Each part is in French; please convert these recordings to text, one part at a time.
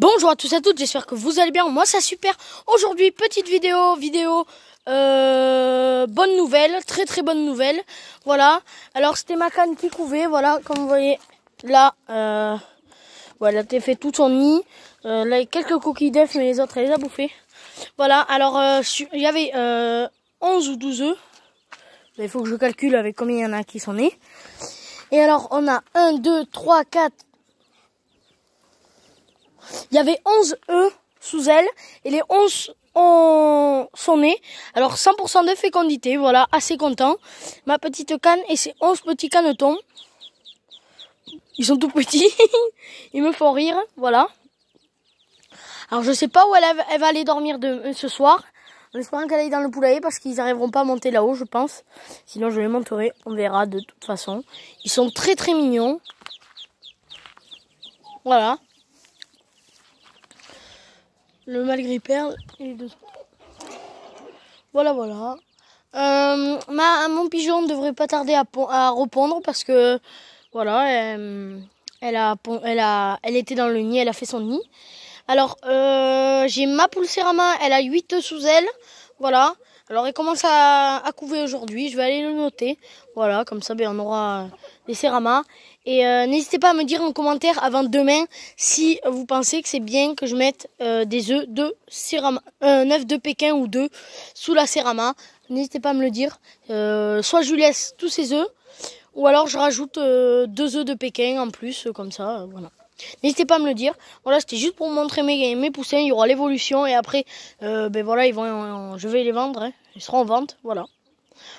Bonjour à tous et à toutes, j'espère que vous allez bien, moi ça super. Aujourd'hui, petite vidéo, vidéo, euh, bonne nouvelle, très très bonne nouvelle. Voilà, alors c'était ma canne qui couvait, voilà, comme vous voyez, là, euh, voilà, t'es fait tout son nid. Euh, là, il y a quelques coquilles d'œufs, mais les autres, elle les a bouffées. Voilà, alors, euh, il y avait 11 euh, ou 12 œufs. Il faut que je calcule avec combien il y en a qui sont nés. Et alors, on a 1, 2, 3, 4, il y avait 11 œufs sous elle et les 11 ont... sont nés. Alors 100% de fécondité, voilà, assez content. Ma petite canne et ses 11 petits canetons. Ils sont tout petits, ils me font rire, voilà. Alors je ne sais pas où elle, va aller dormir euh, ce soir. En espérant qu'elle aille dans le poulailler parce qu'ils n'arriveront pas à monter là-haut, je pense. Sinon je les monterai, on verra de toute façon. Ils sont très très mignons. Voilà le malgré perle et les Voilà, voilà. Euh, ma, mon pigeon ne devrait pas tarder à, à repondre parce que, voilà, elle, a, elle, a, elle était dans le nid, elle a fait son nid. Alors, euh, j'ai ma poule elle a 8 sous elle. Voilà. Alors il commence à, couver aujourd'hui, je vais aller le noter. Voilà, comme ça ben, on aura des céramas. Et euh, n'hésitez pas à me dire en commentaire avant demain si vous pensez que c'est bien que je mette euh, des œufs de cérama, un euh, œuf de Pékin ou deux sous la cérama. N'hésitez pas à me le dire. soit je lui laisse tous ces œufs, ou alors je rajoute deux œufs de Pékin en plus, comme ça, voilà. N'hésitez pas à me le dire. Voilà, c'était juste pour montrer mes, mes poussins. Il y aura l'évolution et après, euh, ben voilà, ils vont, euh, je vais les vendre. Hein. Ils seront en vente. Voilà.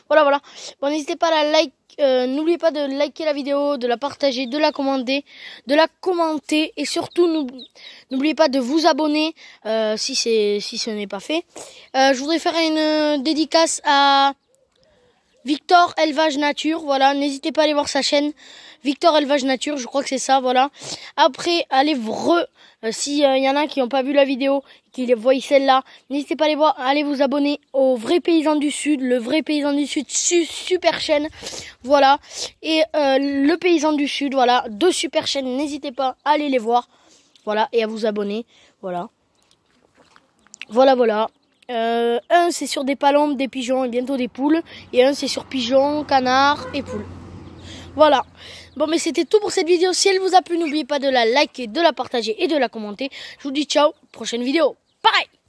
Voilà, voilà. Bon, n'hésitez pas à la euh, n'oubliez pas de liker la vidéo, de la partager, de la commander, de la commenter et surtout n'oubliez pas de vous abonner si c'est si ce n'est pas fait. je voudrais faire une dédicace à Victor Élevage Nature. Voilà, n'hésitez pas à aller voir sa chaîne. Victor Élevage Nature, je crois que c'est ça, voilà. Après, allez re, euh, s'il si euh, y en a qui n'ont pas vu la vidéo, qui les voient celle-là, n'hésitez pas à les voir, allez vous abonner au Vrai Paysan du Sud, le Vrai Paysan du Sud, super chaîne, voilà. Et euh, le Paysan du Sud, voilà, deux super chaînes, n'hésitez pas à aller les voir, voilà, et à vous abonner, voilà. Voilà, voilà. un c'est sur des palombes, des pigeons et bientôt des poules. Et un c'est sur pigeons, canards et poules. Voilà. Bon, mais c'était tout pour cette vidéo. Si elle vous a plu, n'oubliez pas de la liker, de la partager et de la commenter. Je vous dis ciao, prochaine vidéo. Bye